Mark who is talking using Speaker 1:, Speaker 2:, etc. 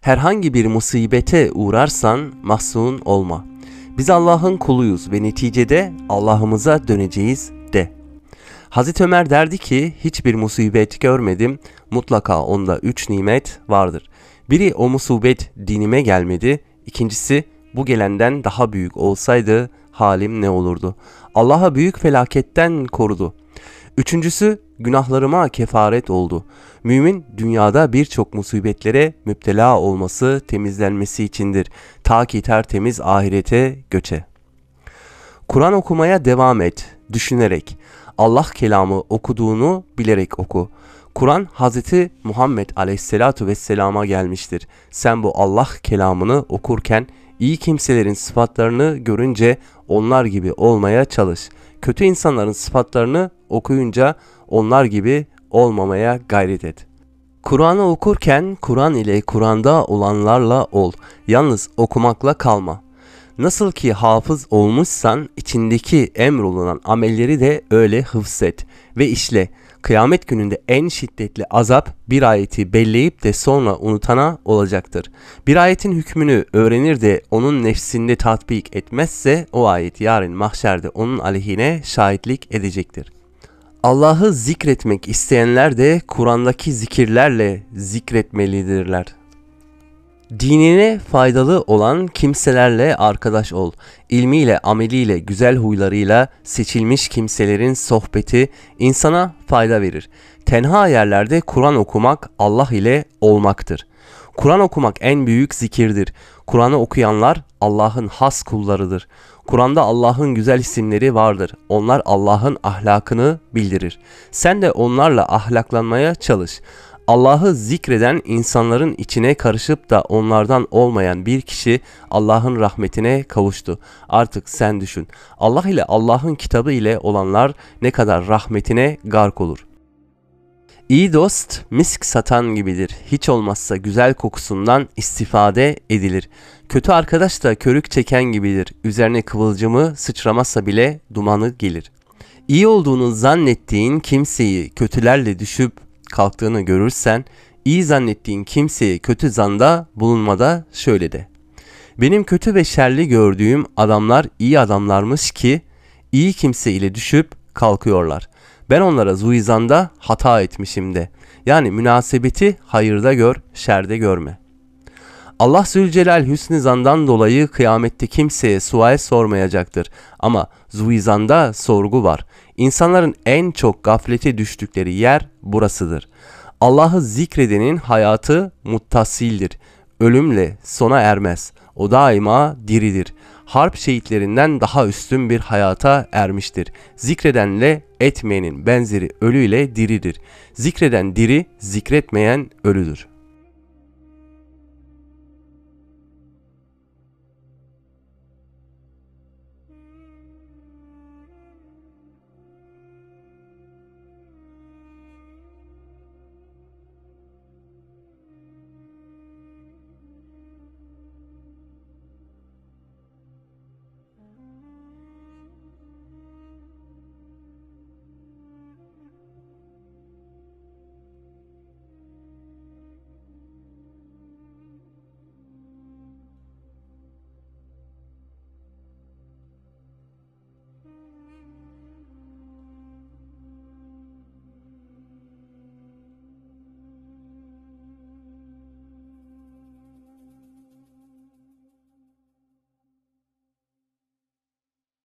Speaker 1: Herhangi bir musibete uğrarsan mahzun olma. Biz Allah'ın kuluyuz ve neticede Allah'ımıza döneceğiz de. Hazreti Ömer derdi ki hiçbir musibet görmedim mutlaka onda üç nimet vardır. Biri o musibet dinime gelmedi, ikincisi bu gelenden daha büyük olsaydı halim ne olurdu? Allah'a büyük felaketten korudu. Üçüncüsü günahlarıma kefaret oldu. Mümin dünyada birçok musibetlere müptela olması temizlenmesi içindir. Ta ki tertemiz ahirete göçe. Kur'an okumaya devam et, düşünerek. Allah kelamı okuduğunu bilerek oku. Kur'an Hazreti Muhammed Aleyhisselatu vesselama gelmiştir. Sen bu Allah kelamını okurken iyi kimselerin sıfatlarını görünce onlar gibi olmaya çalış. Kötü insanların sıfatlarını okuyunca onlar gibi olmamaya gayret et. Kur'an'ı okurken Kur'an ile Kur'an'da olanlarla ol. Yalnız okumakla kalma. Nasıl ki hafız olmuşsan içindeki emrolunan amelleri de öyle hıfzet ve işle. Kıyamet gününde en şiddetli azap bir ayeti belleyip de sonra unutana olacaktır. Bir ayetin hükmünü öğrenir de onun nefsinde tatbik etmezse o ayet yarın mahşerde onun aleyhine şahitlik edecektir. Allah'ı zikretmek isteyenler de Kur'an'daki zikirlerle zikretmelidirler. Dinine faydalı olan kimselerle arkadaş ol. İlmiyle, ameliyle, güzel huylarıyla seçilmiş kimselerin sohbeti insana fayda verir. Tenha yerlerde Kur'an okumak Allah ile olmaktır. Kur'an okumak en büyük zikirdir. Kur'an'ı okuyanlar Allah'ın has kullarıdır. Kur'an'da Allah'ın güzel isimleri vardır. Onlar Allah'ın ahlakını bildirir. Sen de onlarla ahlaklanmaya çalış. Allah'ı zikreden insanların içine karışıp da onlardan olmayan bir kişi Allah'ın rahmetine kavuştu. Artık sen düşün. Allah ile Allah'ın kitabı ile olanlar ne kadar rahmetine gark olur. İyi dost misk satan gibidir. Hiç olmazsa güzel kokusundan istifade edilir. Kötü arkadaş da körük çeken gibidir. Üzerine kıvılcımı sıçramazsa bile dumanı gelir. İyi olduğunu zannettiğin kimseyi kötülerle düşüp kalktığını görürsen, iyi zannettiğin kimseyi kötü zanda bulunmada şöyle de. Benim kötü ve şerli gördüğüm adamlar iyi adamlarmış ki iyi kimse ile düşüp kalkıyorlar.'' Ben onlara zuizanda hata etmişim de. Yani münasebeti hayırda gör, şerde görme. Allah Zülcelal hüsnü zandan dolayı kıyamette kimseye sual sormayacaktır. Ama zuizanda sorgu var. İnsanların en çok gaflete düştükleri yer burasıdır. Allah'ı zikredenin hayatı muttasildir. Ölümle sona ermez. O daima diridir harp şehitlerinden daha üstün bir hayata ermiştir. Zikredenle etmeyenin benzeri ölüyle diridir. Zikreden diri, zikretmeyen ölüdür.